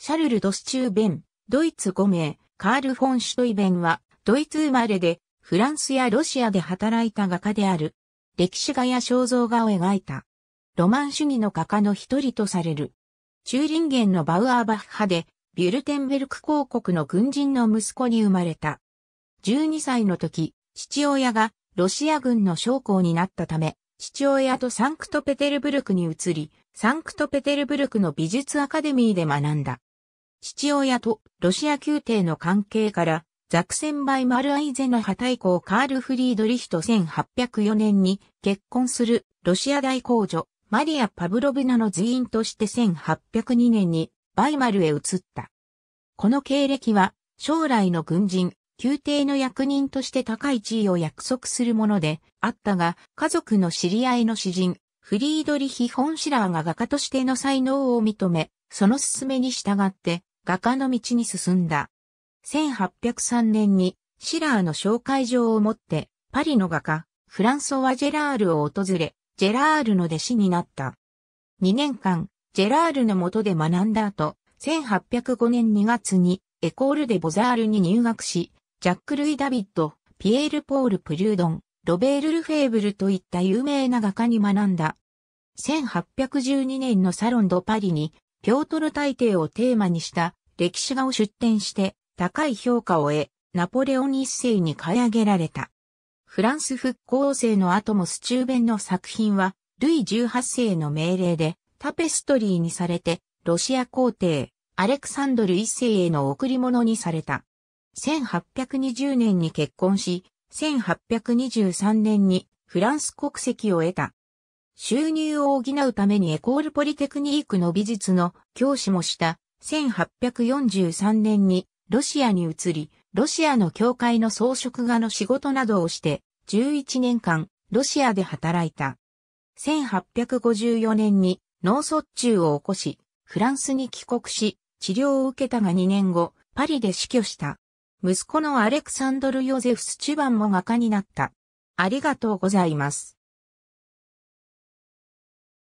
シャルル・ドスチューベン、ドイツ5名、カール・フォン・シュトイベンは、ドイツ生まれで、フランスやロシアで働いた画家である、歴史画や肖像画を描いた、ロマン主義の画家の一人とされる。チューリンゲンのバウアーバッハで、ビュルテンベルク公国の軍人の息子に生まれた。12歳の時、父親がロシア軍の将校になったため、父親とサンクトペテルブルクに移り、サンクトペテルブルクの美術アカデミーで学んだ。父親とロシア宮廷の関係から、ザクセンバイマルアイゼの派大公カール・フリードリヒと1804年に結婚するロシア大公女マリア・パブロブナの随員として1802年にバイマルへ移った。この経歴は将来の軍人、宮廷の役人として高い地位を約束するものであったが、家族の知り合いの詩人、フリードリヒ・フォンシラーが画家としての才能を認め、その勧めに従って画家の道に進んだ。1803年にシラーの紹介状を持ってパリの画家、フランソワ・ジェラールを訪れ、ジェラールの弟子になった。2年間、ジェラールの下で学んだ後、1805年2月にエコール・デ・ボザールに入学し、ジャック・ルイ・ダビッド、ピエール・ポール・プリュードン、ロベール・ルフェーブルといった有名な画家に学んだ。1812年のサロン・ド・パリにピョートル大帝をテーマにした歴史画を出展して高い評価を得、ナポレオン一世に買い上げられた。フランス復興生の後もスチューベンの作品は、ルイ18世の命令でタペストリーにされて、ロシア皇帝、アレクサンドル一世への贈り物にされた。1820年に結婚し、1823年にフランス国籍を得た。収入を補うためにエコールポリテクニークの美術の教師もした1843年にロシアに移り、ロシアの教会の装飾画の仕事などをして11年間ロシアで働いた。1854年に脳卒中を起こし、フランスに帰国し、治療を受けたが2年後、パリで死去した。息子のアレクサンドル・ヨゼフス・チュバンも画家になった。ありがとうございます。